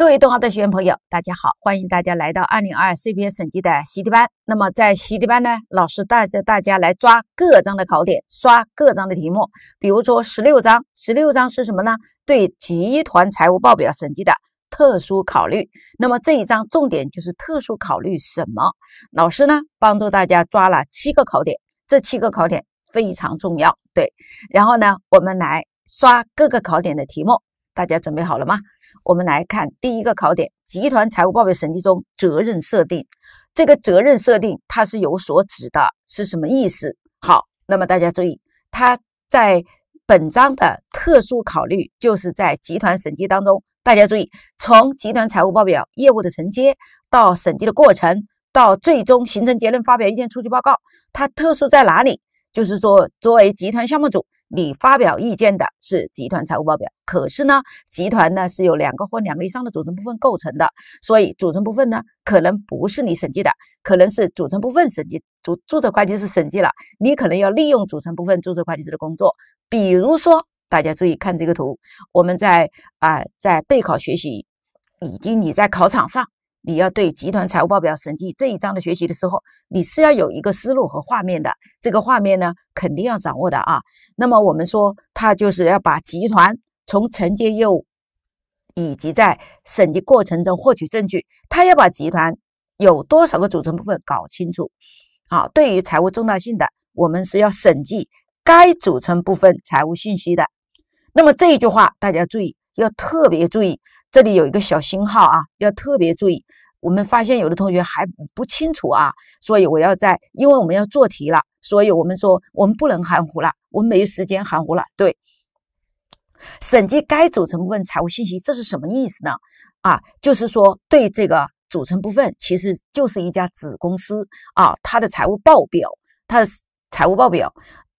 各位东奥的学员朋友，大家好！欢迎大家来到二零二二 CPA 审计的习题班。那么在习题班呢，老师带着大家来抓各章的考点，刷各章的题目。比如说十六章，十六章是什么呢？对集团财务报表审计的特殊考虑。那么这一章重点就是特殊考虑什么？老师呢帮助大家抓了七个考点，这七个考点非常重要，对。然后呢，我们来刷各个考点的题目。大家准备好了吗？我们来看第一个考点：集团财务报表审计中责任设定。这个责任设定它是有所指的，是什么意思？好，那么大家注意，它在本章的特殊考虑就是在集团审计当中。大家注意，从集团财务报表业务的承接到审计的过程，到最终形成结论、发表意见、出具报告，它特殊在哪里？就是说，作为集团项目组。你发表意见的是集团财务报表，可是呢，集团呢是由两个或两个以上的组成部分构成的，所以组成部分呢可能不是你审计的，可能是组成部分审计，主注册会计师审计了，你可能要利用组成部分注册会计师的工作。比如说，大家注意看这个图，我们在啊在备考学习，以及你在考场上。你要对集团财务报表审计这一章的学习的时候，你是要有一个思路和画面的。这个画面呢，肯定要掌握的啊。那么我们说，他就是要把集团从承接业务，以及在审计过程中获取证据，他要把集团有多少个组成部分搞清楚。好，对于财务重大性的，我们是要审计该组成部分财务信息的。那么这一句话，大家注意，要特别注意。这里有一个小星号啊，要特别注意。我们发现有的同学还不清楚啊，所以我要在，因为我们要做题了，所以我们说我们不能含糊了，我们没有时间含糊了。对，审计该组成部分财务信息，这是什么意思呢？啊，就是说对这个组成部分，其实就是一家子公司啊，它的财务报表，它的财务报表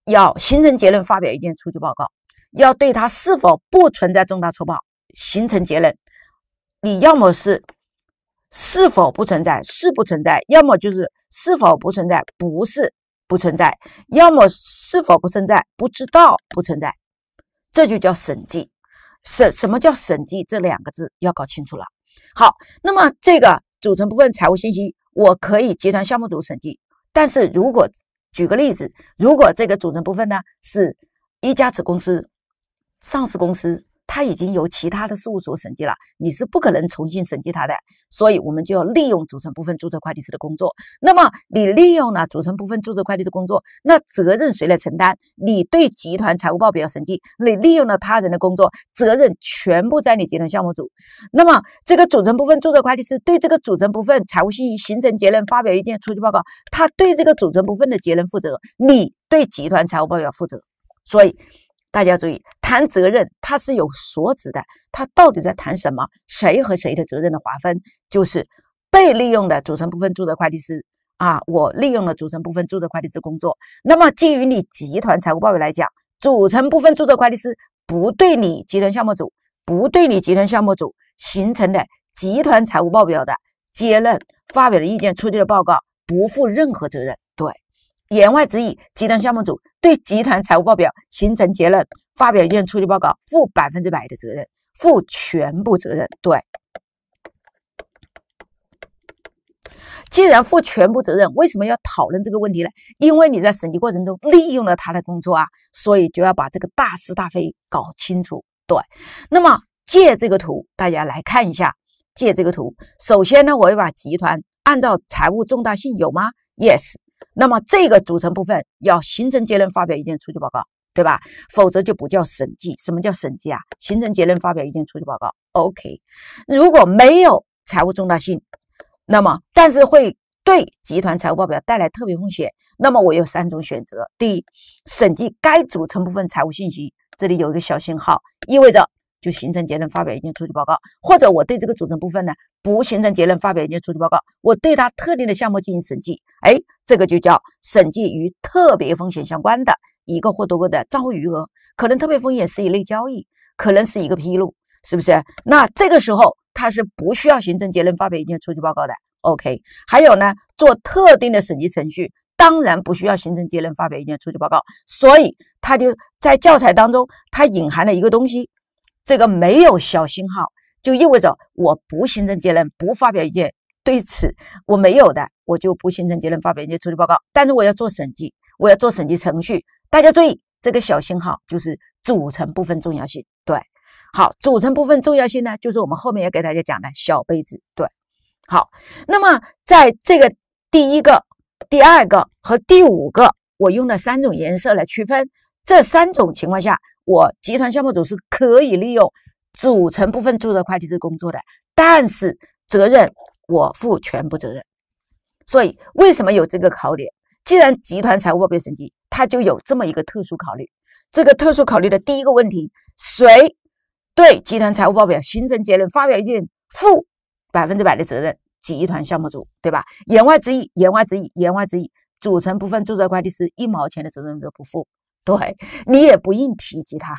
要形成结论、发表意见、出具报告，要对它是否不存在重大错报。形成结论，你要么是是否不存在，是不存在；要么就是是否不存在，不是不存在；要么是否不存在，不知道不存在。这就叫审计，审什么叫审计这两个字要搞清楚了。好，那么这个组成部分财务信息，我可以集团项目组审计。但是如果举个例子，如果这个组成部分呢是一家子公司，上市公司。他已经由其他的事务所审计了，你是不可能重新审计他的，所以我们就要利用组成部分注册会计师的工作。那么你利用了组成部分注册会计师工作，那责任谁来承担？你对集团财务报表审计，你利用了他人的工作，责任全部在你集团项目组。那么这个组成部分注册会计师对这个组成部分财务信息形成结论、发表意见、出具报告，他对这个组成部分的结论负责，你对集团财务报表负责，所以。大家注意，谈责任它是有所指的，它到底在谈什么？谁和谁的责任的划分？就是被利用的组成部分注册会计师啊，我利用了组成部分注册会计师工作。那么基于你集团财务报表来讲，组成部分注册会计师不对你集团项目组、不对你集团项目组形成的集团财务报表的结论、发表的意见、出具的报告不负任何责任。对。言外之意，集团项目组对集团财务报表形成结论、发表意见、出具报告负百分之百的责任，负全部责任。对，既然负全部责任，为什么要讨论这个问题呢？因为你在审计过程中利用了他的工作啊，所以就要把这个大是大非搞清楚。对，那么借这个图，大家来看一下。借这个图，首先呢，我要把集团按照财务重大性有吗？Yes。那么这个组成部分要形成结论、发表意见、出具报告，对吧？否则就不叫审计。什么叫审计啊？形成结论、发表意见、出具报告。OK，如果没有财务重大性，那么但是会对集团财务报表带来特别风险，那么我有三种选择：第一，审计该组成部分财务信息，这里有一个小信号，意味着。就形成结论，发表意见，出具报告，或者我对这个组成部分呢，不形成结论，发表意见，出具报告。我对它特定的项目进行审计，哎，这个就叫审计与特别风险相关的一个或多个的账户余额，可能特别风险是一类交易，可能是一个披露，是不是？那这个时候它是不需要形成结论，发表意见，出具报告的。OK，还有呢，做特定的审计程序，当然不需要形成结论，发表意见，出具报告。所以它就在教材当中，它隐含了一个东西。这个没有小信号，就意味着我不形成结论，不发表意见。对此，我没有的，我就不形成结论，发表意见，处理报告。但是我要做审计，我要做审计程序。大家注意，这个小信号就是组成部分重要性。对，好，组成部分重要性呢，就是我们后面要给大家讲的小杯子。对，好，那么在这个第一个、第二个和第五个，我用了三种颜色来区分。这三种情况下。我集团项目组是可以利用组成部分注册会计师工作的，但是责任我负全部责任。所以为什么有这个考点？既然集团财务报表审计，它就有这么一个特殊考虑。这个特殊考虑的第一个问题，谁对集团财务报表形成结论发表意见负百分之百的责任？集团项目组，对吧？言外之意，言外之意，言外之意，组成部分注册会计师一毛钱的责任都不负。对你也不应提及他，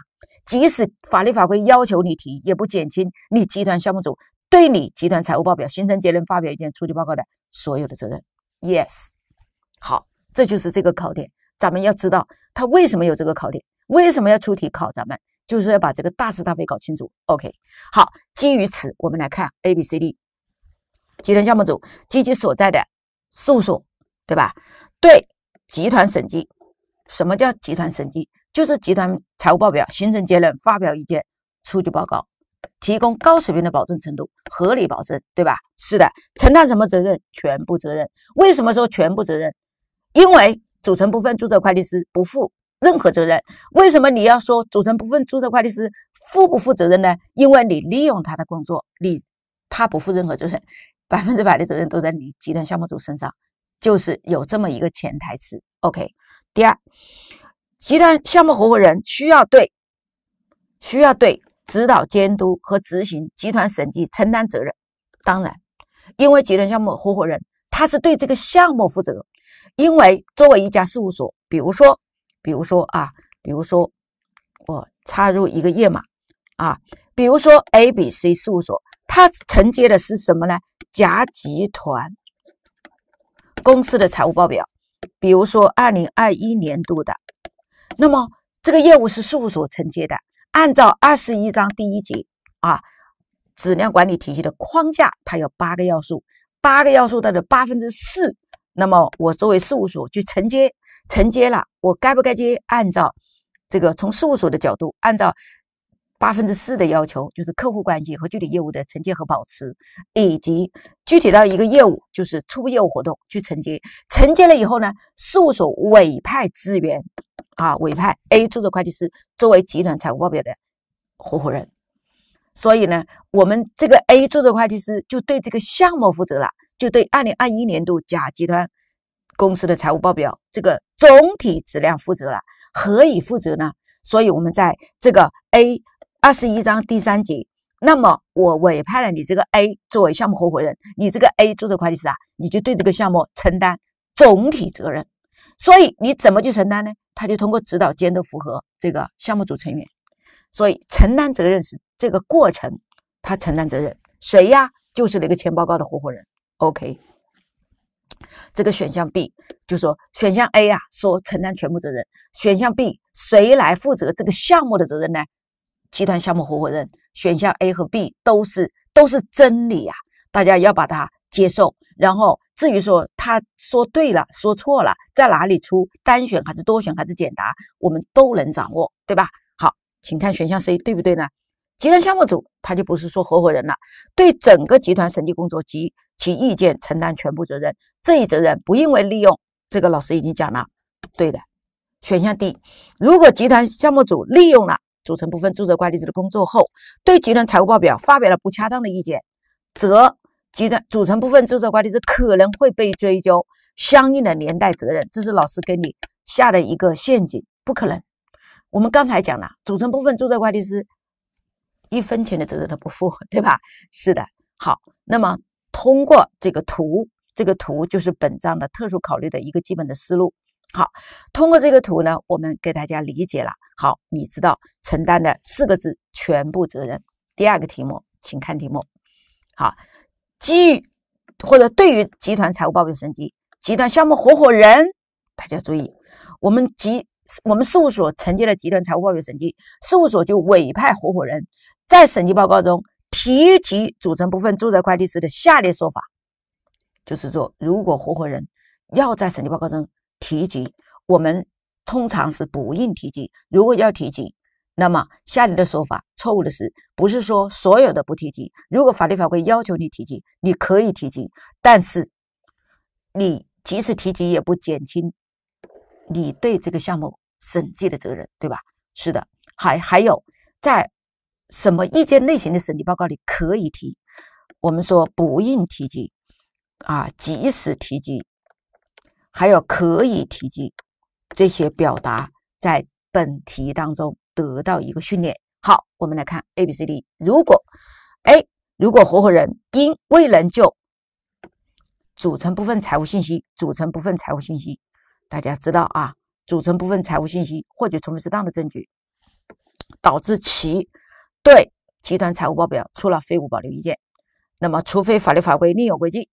即使法律法规要求你提，也不减轻你集团项目组对你集团财务报表形成结论、发表意见、出具报告的所有的责任。Yes，好，这就是这个考点，咱们要知道他为什么有这个考点，为什么要出题考咱们，就是要把这个大是大非搞清楚。OK，好，基于此，我们来看 A、B、C、D，集团项目组及其所在的事务所，对吧？对集团审计。什么叫集团审计？就是集团财务报表形成结论、发表意见、出具报告，提供高水平的保证程度，合理保证，对吧？是的，承担什么责任？全部责任。为什么说全部责任？因为组成部分注册会计师不负任何责任。为什么你要说组成部分注册会计师负不负责任呢？因为你利用他的工作，你他不负任何责任，百分之百的责任都在你集团项目组身上，就是有这么一个潜台词。OK。第二，集团项目合伙人需要对需要对指导、监督和执行集团审计承担责任。当然，因为集团项目合伙人他是对这个项目负责。因为作为一家事务所，比如说，比如说啊，比如说，我插入一个页码啊，比如说 A B C 事务所，它承接的是什么呢？甲集团公司的财务报表。比如说二零二一年度的，那么这个业务是事务所承接的，按照二十一章第一节啊，质量管理体系的框架，它有八个要素，八个要素的八分之四，那么我作为事务所去承接，承接了，我该不该接？按照这个从事务所的角度，按照八分之四的要求，就是客户关系和具体业务的承接和保持，以及。具体到一个业务，就是初步业务活动去承接，承接了以后呢，事务所委派资源，啊，委派 A 注册会计师作为集团财务报表的合伙人，所以呢，我们这个 A 注册会计师就对这个项目负责了，就对二零二一年度甲集团公司的财务报表这个总体质量负责了。何以负责呢？所以我们在这个 A 二十一章第三节。那么我委派了你这个 A 作为项目合伙人，你这个 A 注册会计师啊，你就对这个项目承担总体责任。所以你怎么去承担呢？他就通过指导、监督、符合这个项目组成员。所以承担责任是这个过程，他承担责任谁呀？就是那个签报告的合伙人。OK，这个选项 B 就说选项 A 啊，说承担全部责任，选项 B 谁来负责这个项目的责任呢？集团项目合伙人选项 A 和 B 都是都是真理呀，大家要把它接受。然后至于说他说对了说错了在哪里出单选还是多选还是简答，我们都能掌握，对吧？好，请看选项 C 对不对呢？集团项目组他就不是说合伙人了，对整个集团审计工作及其意见承担全部责任，这一责任不因为利用这个老师已经讲了，对的。选项 D，如果集团项目组利用了。组成部分注册会计师的工作后，对集团财务报表发表了不恰当的意见，则集团组成部分注册会计师可能会被追究相应的连带责任。这是老师给你下的一个陷阱，不可能。我们刚才讲了，组成部分注册会计师一分钱的责任都不负，对吧？是的。好，那么通过这个图，这个图就是本章的特殊考虑的一个基本的思路。好，通过这个图呢，我们给大家理解了。好，你知道承担的四个字全部责任。第二个题目，请看题目。好，基于或者对于集团财务报表审计，集团项目合伙人，大家注意，我们集我们事务所承接的集团财务报表审计，事务所就委派合伙人，在审计报告中提及组成部分注册会计师的下列说法，就是说，如果合伙人要在审计报告中。提及，我们通常是不应提及。如果要提及，那么下列的说法错误的是，不是说所有的不提及。如果法律法规要求你提及，你可以提及，但是你即使提及，也不减轻你对这个项目审计的责任，对吧？是的。还还有在什么意见类型的审计报告里可以提？我们说不应提及啊，即使提及。还有可以提及这些表达，在本题当中得到一个训练。好，我们来看 A、B、C、D。如果 A，如果合伙人因未能就组成部分财务信息、组成部分财务信息，大家知道啊，组成部分财务信息获取充分适当的证据，导致其对集团财务报表出了非无保留意见，那么除非法律法规另有规定，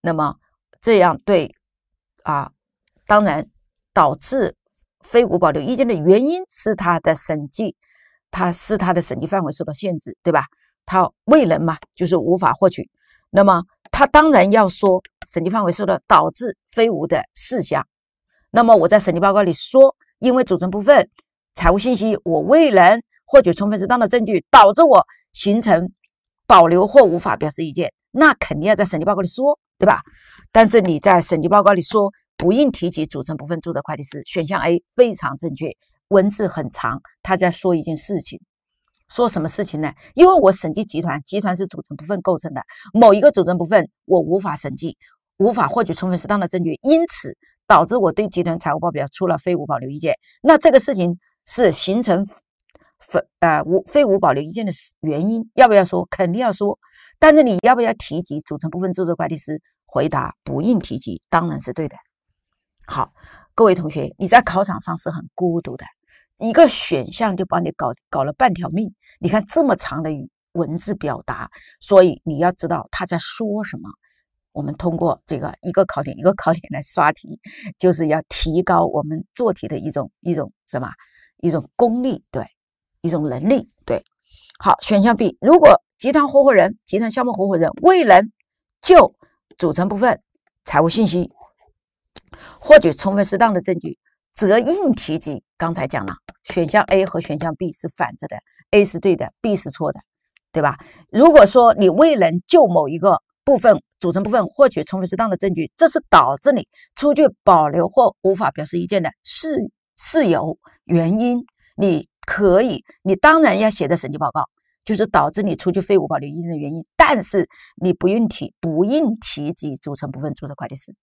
那么这样对。啊，当然，导致非无保留意见的原因是他的审计，他是他的审计范围受到限制，对吧？他未能嘛，就是无法获取。那么他当然要说审计范围受到导致非无的事项。那么我在审计报告里说，因为组成部分财务信息我未能获取充分适当的证据，导致我形成保留或无法表示意见。那肯定要在审计报告里说，对吧？但是你在审计报告里说不应提及组成部分做的会计师，选项 A 非常正确。文字很长，他在说一件事情，说什么事情呢？因为我审计集团，集团是组成部分构成的，某一个组成部分我无法审计，无法获取充分适当的证据，因此导致我对集团财务报表出了非无保留意见。那这个事情是形成非呃无非无保留意见的原因，要不要说？肯定要说。但是你要不要提及组成部分？注册会计师回答不应提及，当然是对的。好，各位同学，你在考场上是很孤独的，一个选项就帮你搞搞了半条命。你看这么长的语文字表达，所以你要知道他在说什么。我们通过这个一个考点一个考点来刷题，就是要提高我们做题的一种一种什么一种功力，对，一种能力。好，选项 B，如果集团合伙人、集团项目合伙人未能就组成部分财务信息获取充分适当的证据，则应提及。刚才讲了，选项 A 和选项 B 是反着的，A 是对的，B 是错的，对吧？如果说你未能就某一个部分、组成部分获取充分适当的证据，这是导致你出具保留或无法表示意见的事事由原因，你。可以，你当然要写的审计报告，就是导致你出具废五保留意见的原因，但是你不用提，不应提及组成部分注册会计师。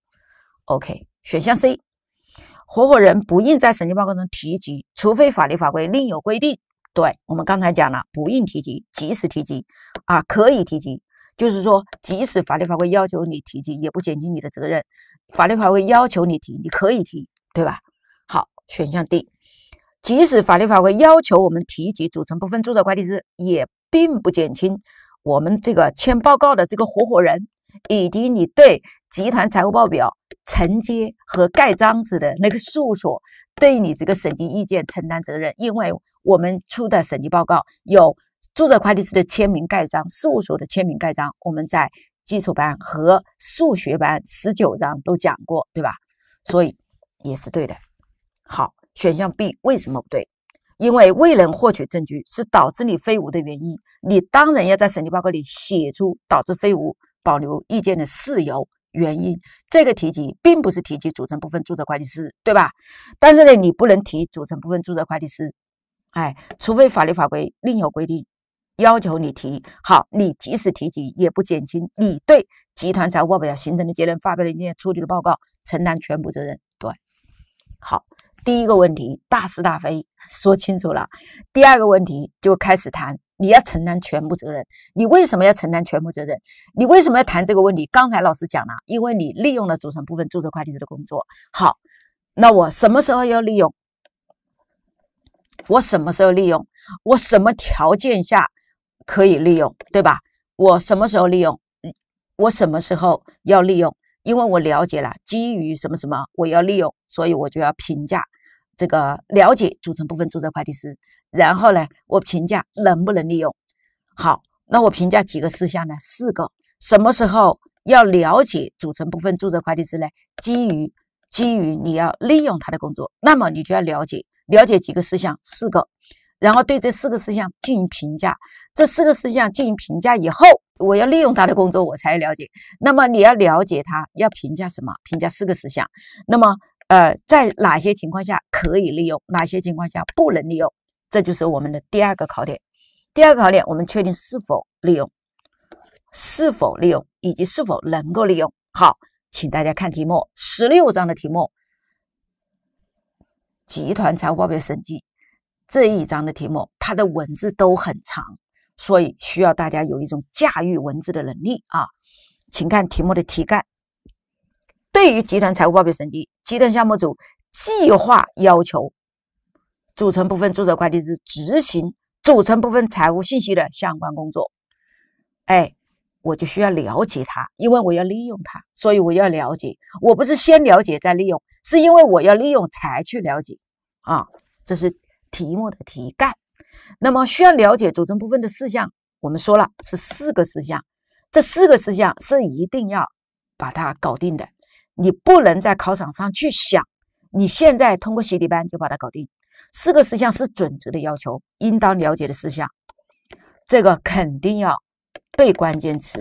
OK，选项 C，合伙人不应在审计报告中提及，除非法律法规另有规定。对，我们刚才讲了，不应提及，即使提及，啊，可以提及，就是说，即使法律法规要求你提及，也不减轻你的责任。法律法规要求你提，你可以提，对吧？好，选项 D。即使法律法规要求我们提及组成部分注册会计师，也并不减轻我们这个签报告的这个合伙人，以及你对集团财务报表承接和盖章子的那个事务所对你这个审计意见承担责任。因为我们出的审计报告有注册会计师的签名盖章，事务所的签名盖章，我们在基础班和数学班十九章都讲过，对吧？所以也是对的。好。选项 B 为什么不对？因为未能获取证据是导致你废物的原因，你当然要在审计报告里写出导致废物保留意见的事由原因。这个提及并不是提及组成部分注册会计师，对吧？但是呢，你不能提组成部分注册会计师，哎，除非法律法规另有规定要求你提。好，你即使提及，也不减轻你对集团财务报表形成的结论发表的意见出具的报告承担全部责任。对，好。第一个问题大是大非说清楚了，第二个问题就开始谈，你要承担全部责任。你为什么要承担全部责任？你为什么要谈这个问题？刚才老师讲了，因为你利用了组成部分注册会计师的工作。好，那我什么时候要利用？我什么时候利用？我什么条件下可以利用？对吧？我什么时候利用？我什么时候要利用？因为我了解了基于什么什么，我要利用，所以我就要评价。这个了解组成部分注册会计师，然后呢，我评价能不能利用？好，那我评价几个事项呢？四个。什么时候要了解组成部分注册会计师呢？基于基于你要利用他的工作，那么你就要了解了解几个事项，四个。然后对这四个事项进行评价。这四个事项进行评价以后，我要利用他的工作，我才了解。那么你要了解他，要评价什么？评价四个事项。那么。呃，在哪些情况下可以利用，哪些情况下不能利用，这就是我们的第二个考点。第二个考点，我们确定是否利用，是否利用以及是否能够利用。好，请大家看题目，十六章的题目，集团财务报表审计这一章的题目，它的文字都很长，所以需要大家有一种驾驭文字的能力啊。请看题目的题干。对于集团财务报表审计，集团项目组计划要求组成部分注册会计师执行组成部分财务信息的相关工作。哎，我就需要了解它，因为我要利用它，所以我要了解。我不是先了解再利用，是因为我要利用才去了解。啊，这是题目的题干。那么需要了解组成部分的事项，我们说了是四个事项，这四个事项是一定要把它搞定的。你不能在考场上去想，你现在通过习题班就把它搞定。四个事项是准则的要求，应当了解的事项，这个肯定要背关键词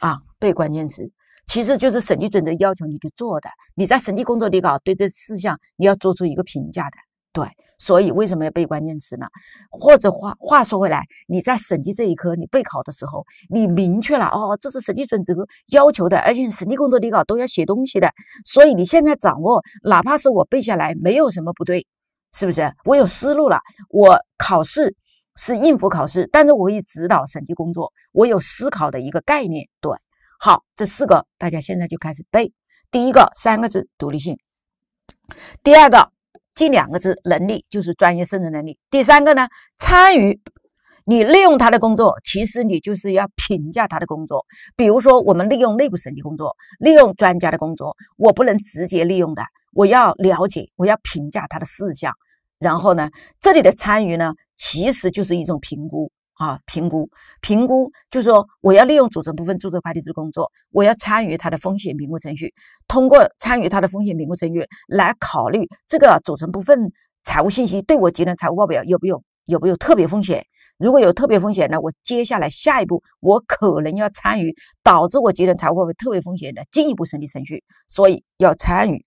啊，背关键词。其实就是审计准则要求你去做的，你在审计工作里搞，对这四项你要做出一个评价的，对。所以为什么要背关键词呢？或者话话说回来，你在审计这一科，你备考的时候，你明确了哦，这是审计准则要求的，而且审计工作底稿都要写东西的。所以你现在掌握，哪怕是我背下来，没有什么不对，是不是？我有思路了，我考试是应付考试，但是我可以指导审计工作，我有思考的一个概念，对。好，这四个大家现在就开始背，第一个三个字独立性，第二个。第两个字能力就是专业胜任能力。第三个呢，参与，你利用他的工作，其实你就是要评价他的工作。比如说，我们利用内部审计工作，利用专家的工作，我不能直接利用的，我要了解，我要评价他的事项。然后呢，这里的参与呢，其实就是一种评估。啊，评估评估就是说，我要利用组成部分注册会计师工作，我要参与他的风险评估程序。通过参与他的风险评估程序，来考虑这个组成部分财务信息对我集团财务报表有没有有没有特别风险。如果有特别风险呢，我接下来下一步我可能要参与导致我集团财务报表特别风险的进一步审计程序，所以要参与。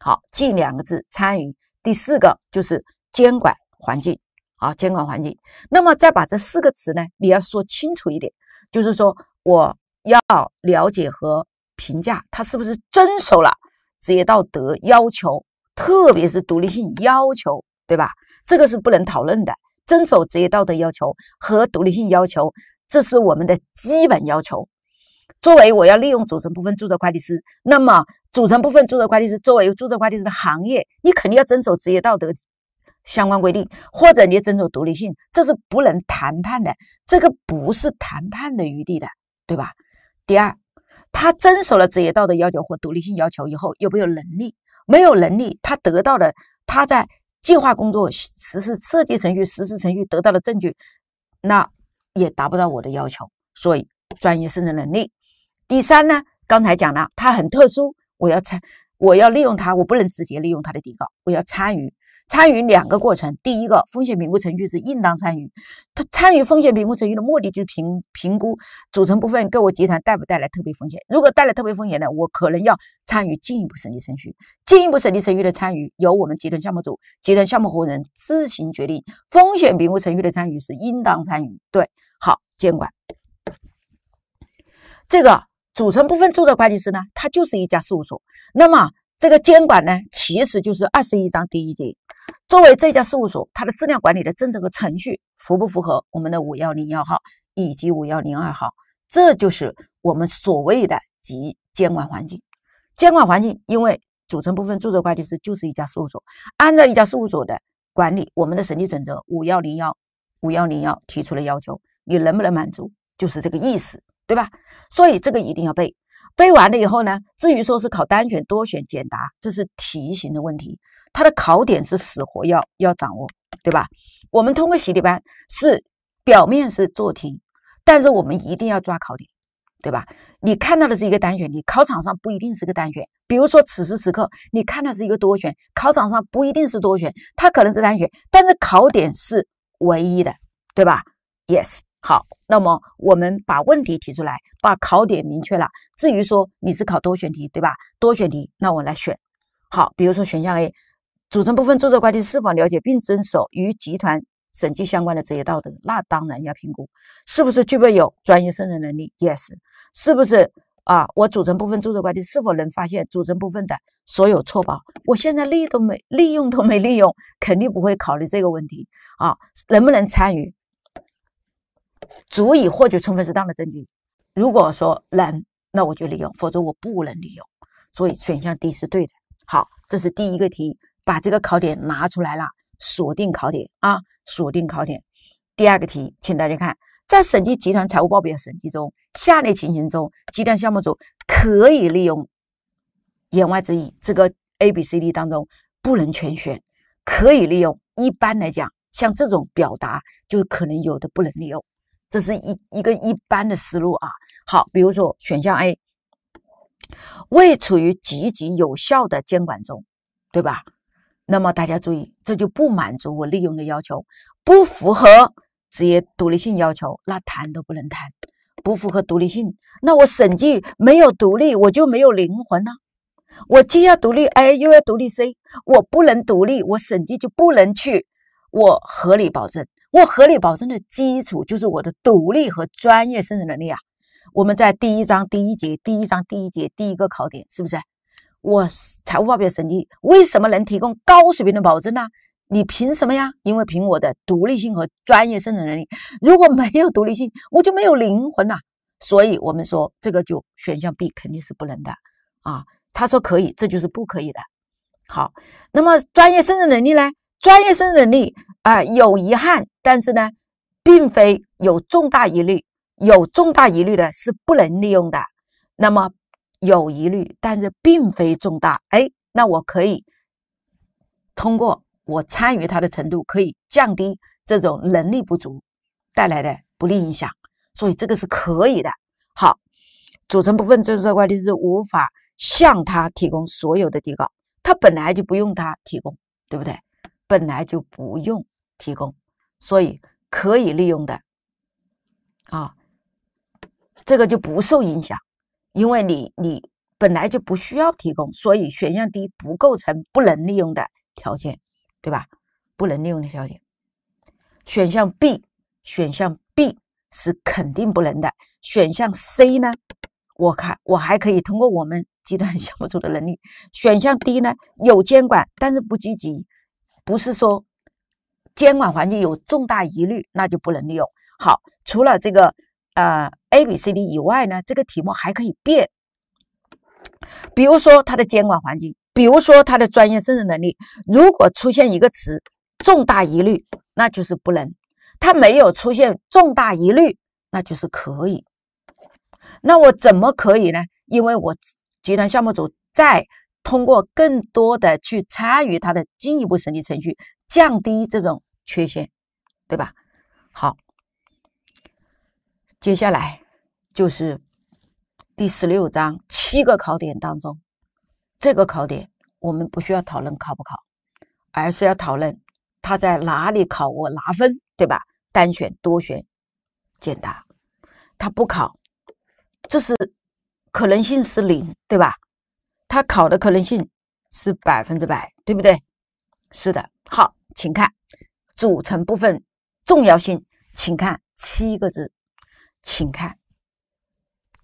好，记两个字，参与。第四个就是监管环境。啊，监管环境。那么再把这四个词呢，你要说清楚一点，就是说我要了解和评价他是不是遵守了职业道德要求，特别是独立性要求，对吧？这个是不能讨论的，遵守职业道德要求和独立性要求，这是我们的基本要求。作为我要利用组成部分注册会计师，那么组成部分注册会计师作为注册会计师的行业，你肯定要遵守职业道德。相关规定，或者你遵守独立性，这是不能谈判的，这个不是谈判的余地的，对吧？第二，他遵守了职业道德要求或独立性要求以后，有没有能力？没有能力，他得到的他在计划工作实施设计程序、实施程序得到的证据，那也达不到我的要求。所以，专业胜任能力。第三呢，刚才讲了，他很特殊，我要参，我要利用他，我不能直接利用他的底稿，我要参与。参与两个过程，第一个风险评估程序是应当参与。他参与风险评估程序的目的就是评评估组成部分给我集团带不带来特别风险。如果带来特别风险呢，我可能要参与进一步审计程序。进一步审计程序的参与由我们集团项目组、集团项目合伙人自行决定。风险评估程序的参与是应当参与。对，好监管。这个组成部分注册会计师呢，他就是一家事务所。那么这个监管呢，其实就是二十一章第一节。作为这家事务所，它的质量管理的政策和程序符不符合我们的五幺零幺号以及五幺零二号？这就是我们所谓的及监管环境。监管环境，因为组成部分注册会计师就是一家事务所，按照一家事务所的管理，我们的审计准则五幺零幺、五幺零幺提出了要求，你能不能满足？就是这个意思，对吧？所以这个一定要背，背完了以后呢，至于说是考单选、多选、简答，这是题型的问题。它的考点是死活要要掌握，对吧？我们通过习题班是表面是做题，但是我们一定要抓考点，对吧？你看到的是一个单选，题，考场上不一定是个单选。比如说此时此刻你看的是一个多选，考场上不一定是多选，它可能是单选，但是考点是唯一的，对吧？Yes，好，那么我们把问题提出来，把考点明确了。至于说你是考多选题，对吧？多选题，那我来选。好，比如说选项 A。组成部分注册会计师是否了解并遵守与集团审计相关的职业道德？那当然要评估，是不是具备有专业胜任能力？Yes，是不是啊？我组成部分注册会计是否能发现组成部分的所有错报？我现在利都没利用，都没利用，肯定不会考虑这个问题啊！能不能参与？足以获取充分适当的证据？如果说能，那我就利用；否则我不能利用。所以选项 D 是对的。好，这是第一个题。把这个考点拿出来了，锁定考点啊，锁定考点。第二个题，请大家看，在审计集团财务报表审计中，下列情形中，集团项目组可以利用。言外之意，这个 A、B、C、D 当中不能全选，可以利用。一般来讲，像这种表达就可能有的不能利用，这是一一个一般的思路啊。好，比如说选项 A，未处于积极有效的监管中，对吧？那么大家注意，这就不满足我利用的要求，不符合职业独立性要求，那谈都不能谈，不符合独立性，那我审计没有独立，我就没有灵魂呢。我既要独立 A，又要独立 C，我不能独立，我审计就不能去。我合理保证，我合理保证的基础就是我的独立和专业胜任能力啊。我们在第一章第一节，第一章第一节第一个考点是不是？我财务报表审计为什么能提供高水平的保证呢？你凭什么呀？因为凭我的独立性和专业胜任能力。如果没有独立性，我就没有灵魂呐。所以，我们说这个就选项 B 肯定是不能的啊。他说可以，这就是不可以的。好，那么专业胜任能力呢？专业胜任能力啊，有遗憾，但是呢，并非有重大疑虑。有重大疑虑的是不能利用的。那么，有疑虑，但是并非重大。哎，那我可以通过我参与它的程度，可以降低这种能力不足带来的不利影响。所以这个是可以的。好，组成部分征收这块是无法向他提供所有的底稿，他本来就不用他提供，对不对？本来就不用提供，所以可以利用的啊，这个就不受影响。因为你你本来就不需要提供，所以选项 D 不构成不能利用的条件，对吧？不能利用的条件。选项 B，选项 B 是肯定不能的。选项 C 呢？我看我还可以通过我们集团 项目组的能力。选项 D 呢？有监管，但是不积极，不是说监管环境有重大疑虑，那就不能利用。好，除了这个。呃，A、B、C、D 以外呢，这个题目还可以变。比如说它的监管环境，比如说它的专业胜任能力，如果出现一个词“重大疑虑”，那就是不能；它没有出现“重大疑虑”，那就是可以。那我怎么可以呢？因为我集团项目组再通过更多的去参与它的进一步审计程序，降低这种缺陷，对吧？好。接下来就是第十六章七个考点当中，这个考点我们不需要讨论考不考，而是要讨论他在哪里考过拿分，对吧？单选、多选、简答，他不考，这是可能性是零，对吧？他考的可能性是百分之百，对不对？是的。好，请看组成部分重要性，请看七个字。请看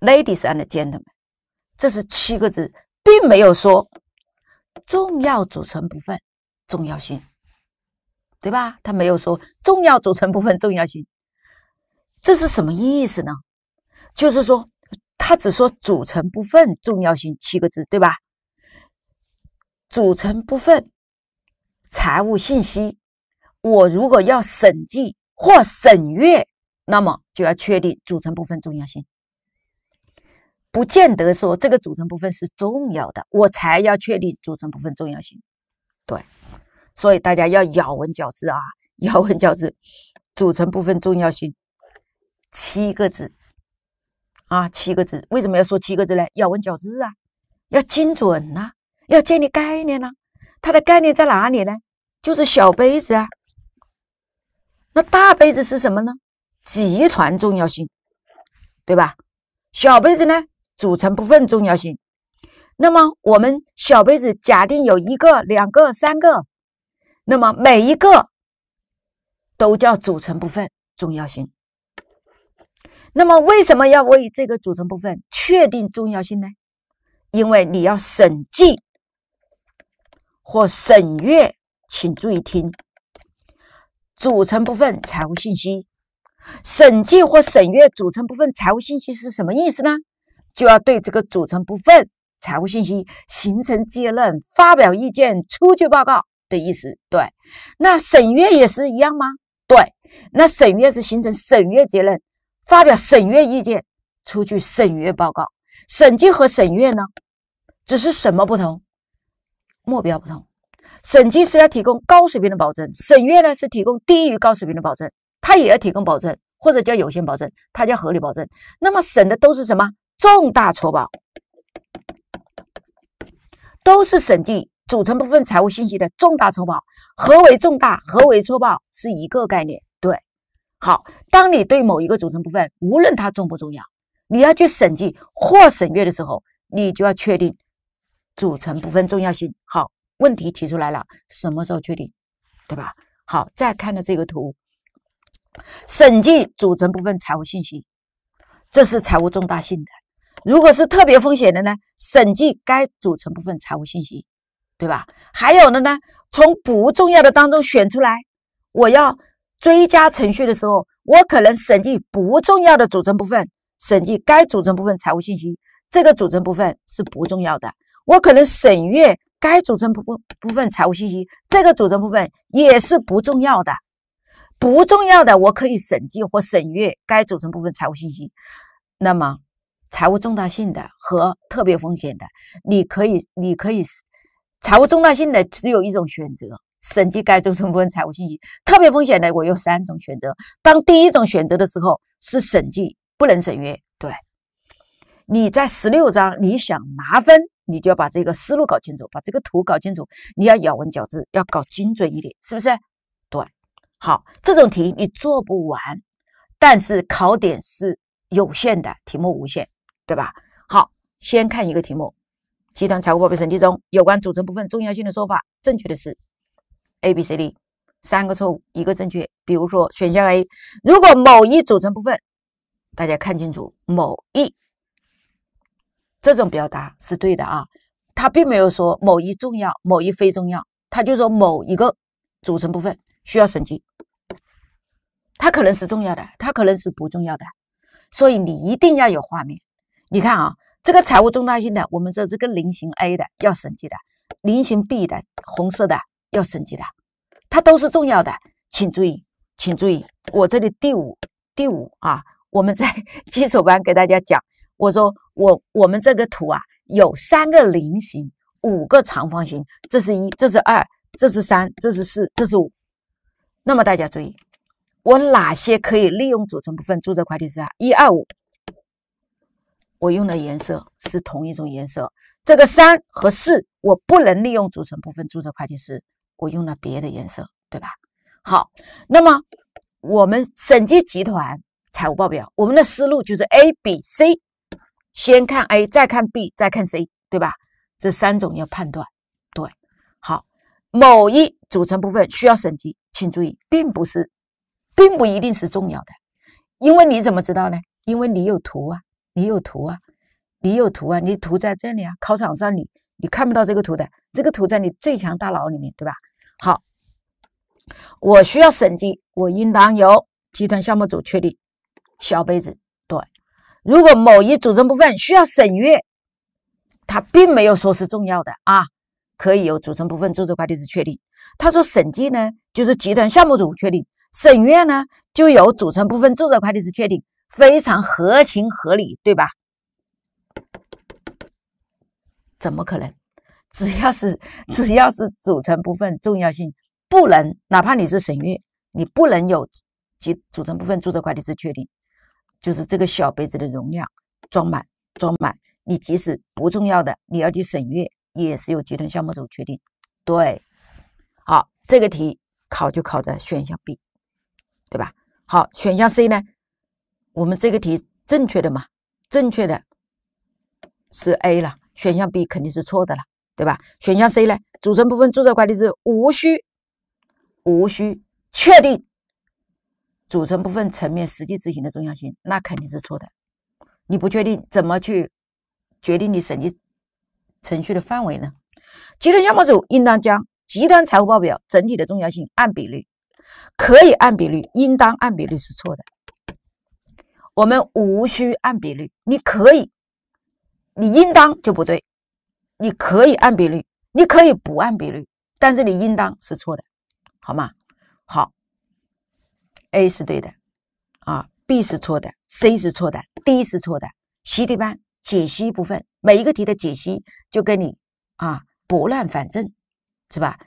，ladies and gentlemen，这是七个字，并没有说重要组成部分重要性，对吧？他没有说重要组成部分重要性，这是什么意思呢？就是说，他只说组成部分重要性七个字，对吧？组成部分财务信息，我如果要审计或审阅。那么就要确定组成部分重要性，不见得说这个组成部分是重要的，我才要确定组成部分重要性。对，所以大家要咬文嚼字啊，咬文嚼字，组成部分重要性，七个字啊，七个字。为什么要说七个字呢？咬文嚼字啊，要精准呐，要建立概念呐。它的概念在哪里呢？就是小杯子啊，那大杯子是什么呢？集团重要性，对吧？小杯子呢？组成部分重要性。那么我们小杯子假定有一个、两个、三个，那么每一个都叫组成部分重要性。那么为什么要为这个组成部分确定重要性呢？因为你要审计或审阅，请注意听，组成部分财务信息。审计或审阅组成部分财务信息是什么意思呢？就要对这个组成部分财务信息形成结论、发表意见、出具报告的意思。对，那审阅也是一样吗？对，那审阅是形成审阅结论、发表审阅意见、出具审阅报告。审计和审阅呢，只是什么不同？目标不同。审计是要提供高水平的保证，审阅呢是提供低于高水平的保证。它也要提供保证，或者叫有限保证，它叫合理保证。那么审的都是什么重大错报，都是审计组成部分财务信息的重大错报。何为重大？何为错报？是一个概念。对，好，当你对某一个组成部分，无论它重不重要，你要去审计或审阅的时候，你就要确定组成部分重要性。好，问题提出来了，什么时候确定？对吧？好，再看的这个图。审计组成部分财务信息，这是财务重大性的。如果是特别风险的呢？审计该组成部分财务信息，对吧？还有的呢，从不重要的当中选出来，我要追加程序的时候，我可能审计不重要的组成部分，审计该组成部分财务信息，这个组成部分是不重要的，我可能审阅该组成部分部分财务信息，这个组成部分也是不重要的。不重要的，我可以审计或审阅该组成部分财务信息。那么，财务重大性的和特别风险的，你可以，你可以。财务重大性的只有一种选择，审计该组成部分财务信息。特别风险的，我有三种选择。当第一种选择的时候，是审计，不能审阅。对，你在十六章，你想拿分，你就要把这个思路搞清楚，把这个图搞清楚。你要咬文嚼字，要搞精准一点，是不是？好，这种题你做不完，但是考点是有限的，题目无限，对吧？好，先看一个题目：集团财务报表审计中，有关组成部分重要性的说法，正确的是 A、B、C D 三个错误，一个正确。比如说选项 A，如果某一组成部分，大家看清楚，某一这种表达是对的啊，他并没有说某一重要，某一非重要，他就说某一个组成部分。需要审计，它可能是重要的，它可能是不重要的，所以你一定要有画面。你看啊，这个财务重大性的，我们这这个菱形 A 的要审计的，菱形 B 的红色的要审计的，它都是重要的，请注意，请注意。我这里第五第五啊，我们在 基础班给大家讲，我说我我们这个图啊，有三个菱形，五个长方形，这是一，这是二，这是三，这是四，这是五。那么大家注意，我哪些可以利用组成部分注册会计师啊？一二五，我用的颜色是同一种颜色。这个三和四，我不能利用组成部分注册会计师，我用了别的颜色，对吧？好，那么我们审计集团财务报表，我们的思路就是 A、B、C，先看 A，再看 B，再看 C，对吧？这三种要判断。某一组成部分需要审计，请注意，并不是，并不一定是重要的，因为你怎么知道呢？因为你有图啊，你有图啊，你有图啊，你图在这里啊。考场上你你看不到这个图的，这个图在你最强大脑里面，对吧？好，我需要审计，我应当由集团项目组确定。小杯子对，如果某一组成部分需要审阅，它并没有说是重要的啊。可以由组成部分注册会计师确定。他说审计呢，就是集团项目组确定；审阅呢，就由组成部分注册会计师确定。非常合情合理，对吧？怎么可能？只要是 只要是组成部分重要性不能，哪怕你是审阅，你不能有集组成部分注册会计师确定。就是这个小杯子的容量，装满，装满。你即使不重要的，你要去审阅。也是由集团项目组决定，对，好，这个题考就考在选项 B，对吧？好，选项 C 呢？我们这个题正确的嘛？正确的，是 A 了。选项 B 肯定是错的了，对吧？选项 C 呢？组成部分注册会计师无需无需确定组成部分层面实际执行的重要性，那肯定是错的。你不确定怎么去决定你审计？程序的范围呢？集团项目组应当将极端财务报表整体的重要性按比率，可以按比率，应当按比率是错的。我们无需按比率，你可以，你应当就不对。你可以按比率，你可以不按比率，但是你应当是错的，好吗？好，A 是对的，啊，B 是错的，C 是错的，D 是错的，习题班。解析部分每一个题的解析就跟你啊拨乱反正是吧？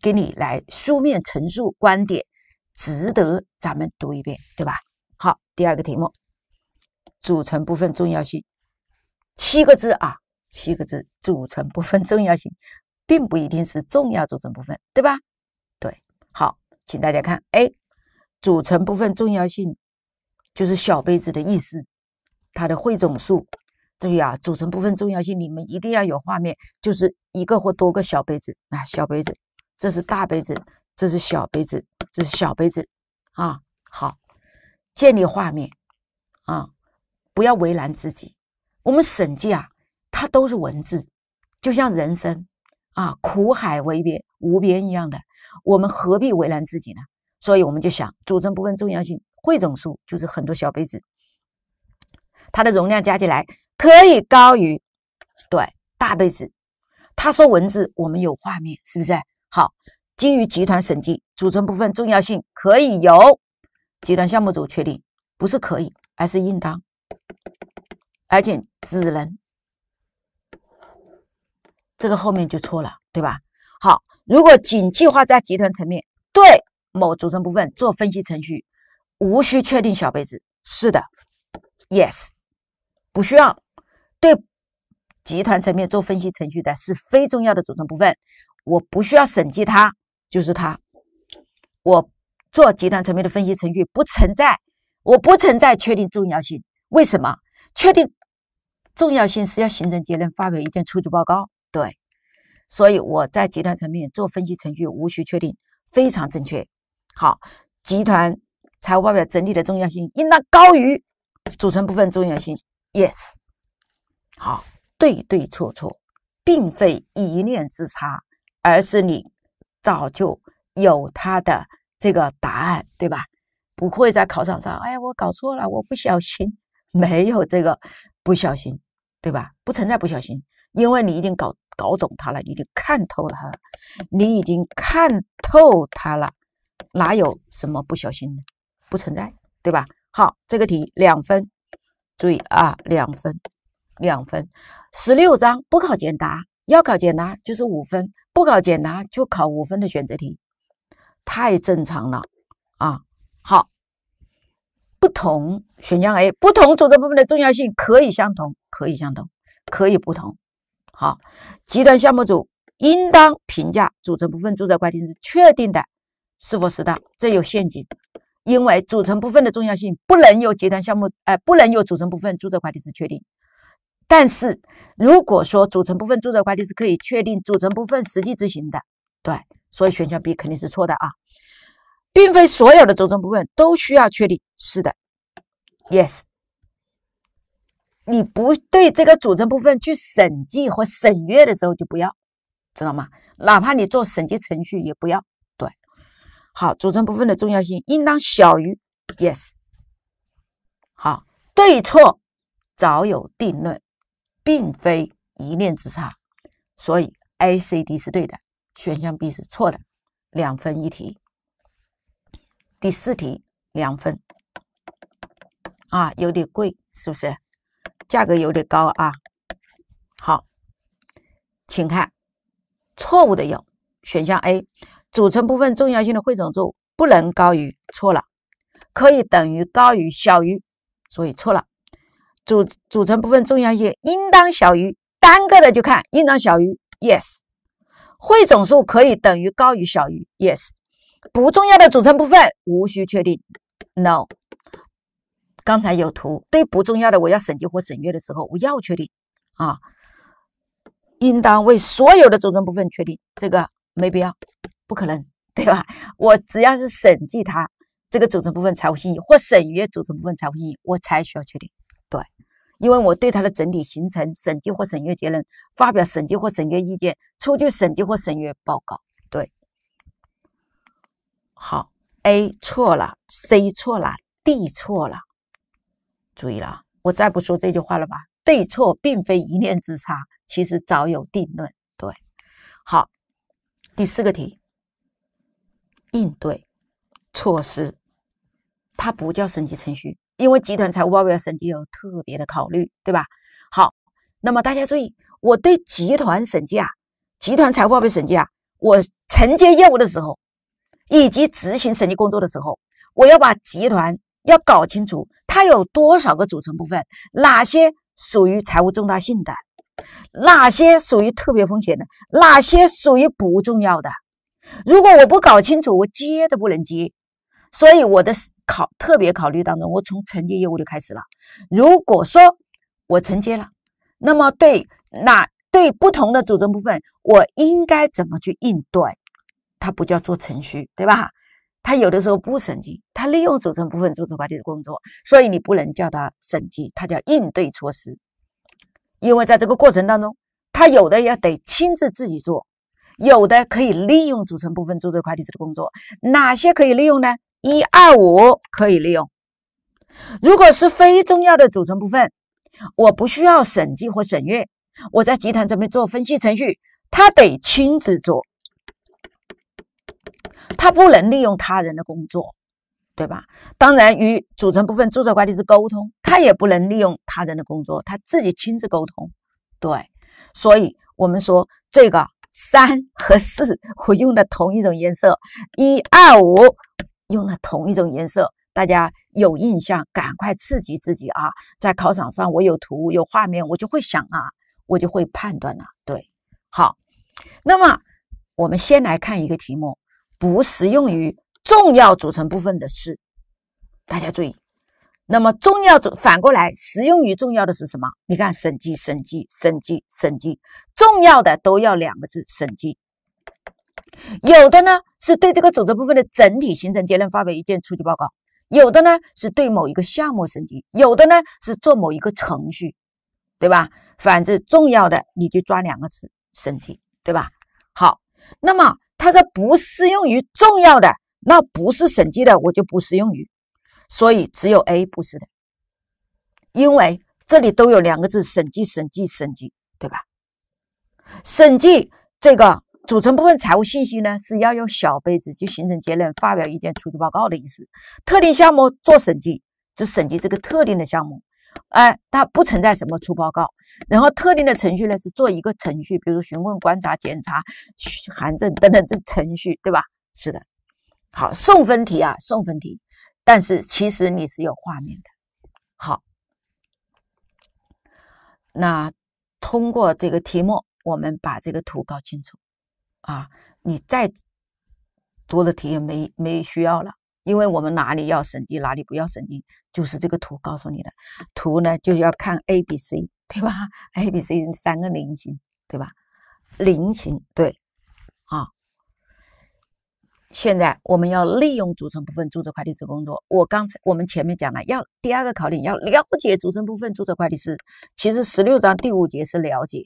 给你来书面陈述观点，值得咱们读一遍，对吧？好，第二个题目，组成部分重要性，七个字啊，七个字，组成部分重要性，并不一定是重要组成部分，对吧？对，好，请大家看 A，组成部分重要性就是小杯子的意思，它的汇总数。注意啊，组成部分重要性，你们一定要有画面，就是一个或多个小杯子啊，小杯子，这是大杯子，这是小杯子，这是小杯子啊，好，建立画面啊，不要为难自己。我们审计啊，它都是文字，就像人生啊，苦海为边无边一样的，我们何必为难自己呢？所以我们就想，组成部分重要性，汇总数就是很多小杯子，它的容量加起来。可以高于对大被子，他说文字我们有画面是不是好？基于集团审计组成部分重要性可以由集团项目组确定，不是可以，而是应当，而且只能。这个后面就错了，对吧？好，如果仅计划在集团层面对某组成部分做分析程序，无需确定小被子。是的，Yes，不需要。对集团层面做分析程序的是非重要的组成部分，我不需要审计它，就是它。我做集团层面的分析程序不存在，我不存在确定重要性。为什么？确定重要性是要形成结论、发表意见、出具报告。对，所以我在集团层面做分析程序无需确定，非常正确。好，集团财务报表整体的重要性应当高于组成部分重要性。Yes。好，对对错错，并非一念之差，而是你早就有他的这个答案，对吧？不会在考场上，哎，我搞错了，我不小心，没有这个不小心，对吧？不存在不小心，因为你已经搞搞懂它了，已经看透了它，你已经看透它了，哪有什么不小心？不存在，对吧？好，这个题两分，注意啊，两分。两分，十六章不考简答，要考简答就是五分，不考简答就考五分的选择题，太正常了啊！好，不同选项 A，不同组成部分的重要性可以相同，可以相同，可以不同。好，集团项目组应当评价组成部分注册会计师确定的是否适当，这有陷阱，因为组成部分的重要性不能由集团项目哎，不能由组成部分注册会计师确定。但是，如果说组成部分注册会计是可以确定组成部分实际执行的，对，所以选项 B 肯定是错的啊，并非所有的组成部分都需要确定。是的，Yes，你不对这个组成部分去审计或审阅的时候就不要，知道吗？哪怕你做审计程序也不要。对，好，组成部分的重要性应当小于 Yes。好，对错早有定论。并非一念之差，所以 A、C、D 是对的，选项 B 是错的，两分一题。第四题两分啊，有点贵是不是？价格有点高啊。好，请看错误的有选项 A，组成部分重要性的汇总数不能高于，错了，可以等于高于小于，所以错了。组组成部分重要性应当小于单个的，就看应当小于 yes，汇总数可以等于、高于、小于 yes，不重要的组成部分无需确定 no。刚才有图，对不重要的我要审计或审阅的时候，我要确定啊，应当为所有的组成部分确定这个没必要，不可能对吧？我只要是审计它这个组成部分财务信息或审阅组成部分财务信息，我才需要确定。因为我对它的整体形成、审计或审阅结论发表审计或审阅意见，出具审计或审阅报告。对，好，A 错了，C 错了，D 错了。注意了，我再不说这句话了吧？对错并非一念之差，其实早有定论。对，好，第四个题，应对措施，它不叫审计程序。因为集团财务报表审计有特别的考虑，对吧？好，那么大家注意，我对集团审计啊，集团财务报表审计啊，我承接业务的时候以及执行审计工作的时候，我要把集团要搞清楚，它有多少个组成部分，哪些属于财务重大性的，哪些属于特别风险的，哪些属于不重要的。如果我不搞清楚，我接都不能接。所以我的。考特别考虑当中，我从承接业务就开始了。如果说我承接了，那么对那对不同的组成部分，我应该怎么去应对？它不叫做程序，对吧？它有的时候不审计，它利用组成部分做管理的工作，所以你不能叫它审计，它叫应对措施。因为在这个过程当中，它有的要得亲自自己做，有的可以利用组成部分做这块的工作。哪些可以利用呢？一二五可以利用。如果是非重要的组成部分，我不需要审计或审阅。我在集团这边做分析程序，他得亲自做，他不能利用他人的工作，对吧？当然，与组成部分注册会计师沟通，他也不能利用他人的工作，他自己亲自沟通。对，所以我们说这个三和四，我用的同一种颜色。一二五。用了同一种颜色，大家有印象，赶快刺激自己啊！在考场上，我有图有画面，我就会想啊，我就会判断了。对，好，那么我们先来看一个题目：不适用于重要组成部分的是，大家注意。那么重要组反过来，适用于重要的是什么？你看审计，审计，审计，审计，重要的都要两个字：审计。有的呢是对这个组织部分的整体形成结论发表意见出具报告，有的呢是对某一个项目审计，有的呢是做某一个程序，对吧？反正重要的你就抓两个字审计，对吧？好，那么它说不适用于重要的，那不是审计的，我就不适用于，所以只有 A 不是的，因为这里都有两个字审计审计审计，对吧？审计这个。组成部分财务信息呢，是要用小杯子就形成结论、发表意见、出具报告的意思。特定项目做审计，就审计这个特定的项目，哎，它不存在什么出报告。然后特定的程序呢，是做一个程序，比如询问、观察、检查、函证等等这程序，对吧？是的。好，送分题啊，送分题。但是其实你是有画面的。好，那通过这个题目，我们把这个图搞清楚。啊，你再多的题也没没需要了，因为我们哪里要审计，哪里不要审计，就是这个图告诉你的。图呢就要看 A、B、C，对吧？A、B、C 三个菱形，对吧？菱形对啊。现在我们要利用组成部分注册会计师工作。我刚才我们前面讲了，要第二个考点要了解组成部分注册会计师，其实十六章第五节是了解。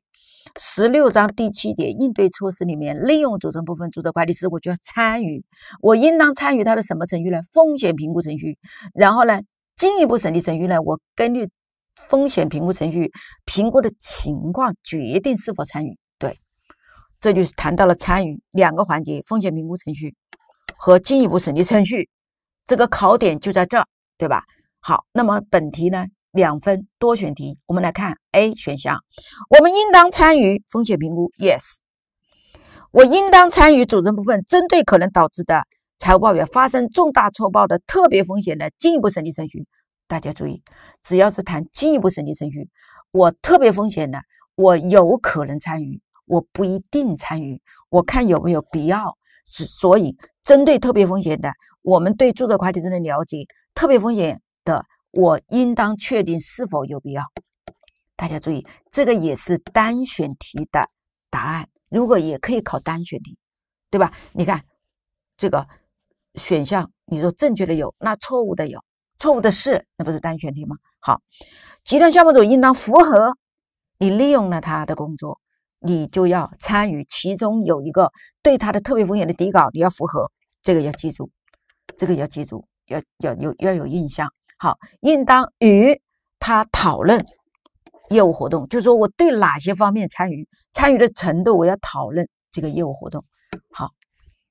十六章第七节应对措施里面，利用组成部分注册会计师，我就要参与，我应当参与他的什么程序呢？风险评估程序，然后呢，进一步审计程序呢，我根据风险评估程序评估的情况决定是否参与。对，这就是谈到了参与两个环节：风险评估程序和进一步审计程序。这个考点就在这儿，对吧？好，那么本题呢？两分多选题，我们来看 A 选项，我们应当参与风险评估。Yes，我应当参与组成部分针对可能导致的财务报表发生重大错报的特别风险的进一步审计程序。大家注意，只要是谈进一步审计程序，我特别风险的，我有可能参与，我不一定参与，我看有没有必要。是所以，针对特别风险的，我们对注册会计师的了解，特别风险的。我应当确定是否有必要。大家注意，这个也是单选题的答案。如果也可以考单选题，对吧？你看这个选项，你说正确的有，那错误的有，错误的是，那不是单选题吗？好，集团项目组应当符合你利用了他的工作，你就要参与其中有一个对他的特别风险的底稿，你要符合这个要记住，这个要记住，要要有要有印象。好，应当与他讨论业务活动，就说我对哪些方面参与，参与的程度我要讨论这个业务活动。好。